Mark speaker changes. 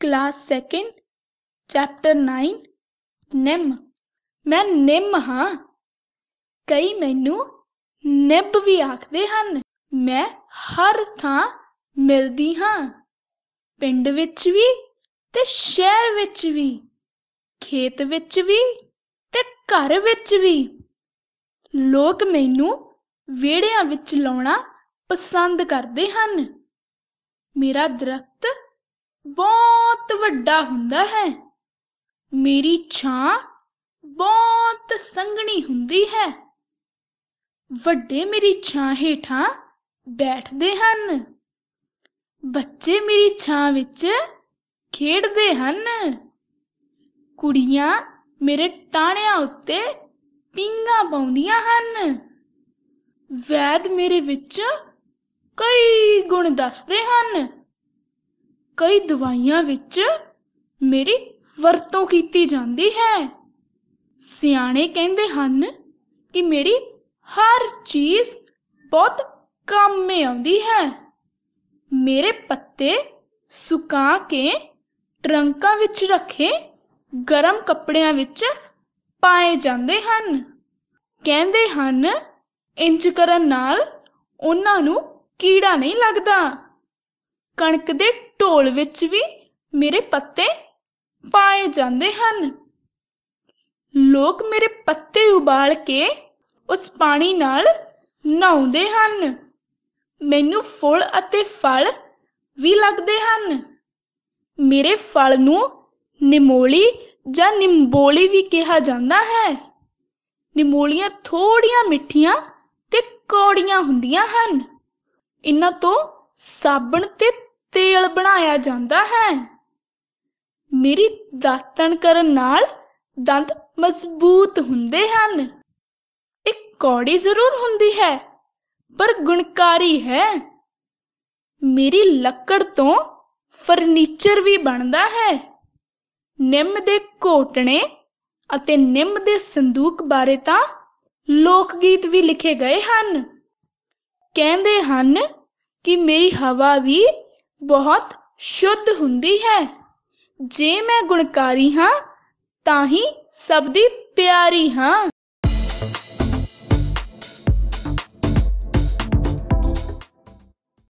Speaker 1: class 2 chapter 9 ਨਿੰਮ ਮੈਂ ਨਿੰਮ ਹਾਂ ਕਈ ਮੈਨੂੰ ਨਿੱਬ ਵੀ ਆਖਦੇ ਹਨ ਮੈਂ ਹਰ ਥਾਂ ਮਿਲਦੀ ਹਾਂ ਪਿੰਡ ਵਿੱਚ ਵੀ ਤੇ ਸ਼ਹਿਰ ਵਿੱਚ ਵੀ ਖੇਤ ਵਿੱਚ ਵੀ ਤੇ ਘਰ ਵਿੱਚ ਵੀ ਲੋਕ ਮੈਨੂੰ ਵਿਹੜਿਆਂ ਵਿੱਚ ਲਾਉਣਾ ਪਸੰਦ ਕਰਦੇ ਹਨ ਮੇਰਾ ਦਰਖਤ ਬਹੁਤ ਵੱਡਾ ਹੁੰਦਾ ਹੈ ਮੇਰੀ ਛਾਂ ਬਹੁਤ ਸੰਘਣੀ ਹੁੰਦੀ ਹੈ ਵੱਡੇ ਮੇਰੀ ਛਾਂ ਹੇਠਾਂ ਬੈਠਦੇ ਹਨ ਬੱਚੇ ਮੇਰੀ ਛਾਂ ਵਿੱਚ ਖੇਡਦੇ ਹਨ ਕੁੜੀਆਂ ਮੇਰੇ ਟਾਣਿਆਂ ਉੱਤੇ ਪੀਂਘਾਂ ਪਾਉਂਦੀਆਂ ਹਨ ਵੈਦ ਮੇਰੇ ਵਿੱਚ ਕਈ ਗੁਣ ਦੱਸਦੇ ਹਨ ਕਈ ਦਵਾਈਆਂ ਵਿੱਚ ਮੇਰੀ ਵਰਤੋਂ ਕੀਤੀ ਜਾਂਦੀ ਹੈ ਸਿਆਣੇ ਕਹਿੰਦੇ ਹਨ ਕਿ ਮੇਰੀ ਹਰ ਚੀਜ਼ ਬਹੁਤ ਕੰਮ ਮੇ ਆਉਂਦੀ ਹੈ ਮੇਰੇ ਪੱਤੇ ਸੁਕਾ ਕੇ ਟਰੰਕਾਂ ਵਿੱਚ ਰੱਖੇ ਗਰਮ ਕੱਪੜਿਆਂ ਵਿੱਚ ਪਾਏ ਜਾਂਦੇ ਹਨ ਕਹਿੰਦੇ ਹਨ ਇੰਚ ਕਰਨ ਨਾਲ ਉਹਨਾਂ ਨੂੰ ਕੀੜਾ ਨਹੀਂ ਲੱਗਦਾ ਕਣਕ ਦੇ ਢੋਲ ਵਿੱਚ ਵੀ ਮੇਰੇ ਪੱਤੇ ਪਾਏ ਜਾਂਦੇ ਹਨ ਲੋਕ ਮੇਰੇ ਪੱਤੇ ਉਬਾਲ ਕੇ ਉਸ ਪਾਣੀ ਨਾਲ ਨਹਾਉਂਦੇ ਹਨ ਮੈਨੂੰ ਫੁੱਲ ਅਤੇ ਫਲ ਵੀ ਲੱਗਦੇ ਹਨ ਮੇਰੇ ਫਲ ਨੂੰ ਨਿਮੋਲੀ ਜਾਂ ਨਿੰਬੋਲੀ ਵੀ ਕਿਹਾ ਜਾਂਦਾ ਹੈ ਨਿਮੋਲੀਆਂ ਥੋੜੀਆਂ ਮਿੱਠੀਆਂ ਤੇ ਕੌੜੀਆਂ ਹੁੰਦੀਆਂ ਹਨ ਇਹਨਾਂ ਤੋਂ ਸਾਬਣ ਤੇ ਤੇਲ ਬਣਾਇਆ ਜਾਂਦਾ ਹੈ ਮੇਰੀ ਦਾਤਣ ਕਰਨ ਨਾਲ ਦੰਦ ਮਜ਼ਬੂਤ ਹੁੰਦੇ ਹਨ ਇੱਕ ਕੌੜੀ ਜ਼ਰੂਰ ਹੁੰਦੀ ਹੈ ਪਰ ਗੁਣਕਾਰੀ ਹੈ ਮੇਰੀ ਲੱਕੜ ਤੋਂ ਫਰਨੀਚਰ ਵੀ ਬਣਦਾ ਹੈ ਨਿੰਮ ਦੇ ਘੋਟਣੇ ਅਤੇ ਨਿੰਮ ਦੇ ਸੰਦੂਕ ਬਾਰੇ ਤਾਂ ਲੋਕ ਗੀਤ ਵੀ ਲਿਖੇ ਗਏ ਹਨ ਕਹਿੰਦੇ ਹਨ ਕਿ ਮੇਰੀ ਹਵਾ ਵੀ ਬਹੁਤ ਸ਼ੁੱਧ ਹੁੰਦੀ ਹੈ ਜੇ ਮੈਂ ਗੁਣਕਾਰੀ ਹਾਂ ਤਾਂ ਹੀ ਸਭ ਦੀ ਪਿਆਰੀ ਹਾਂ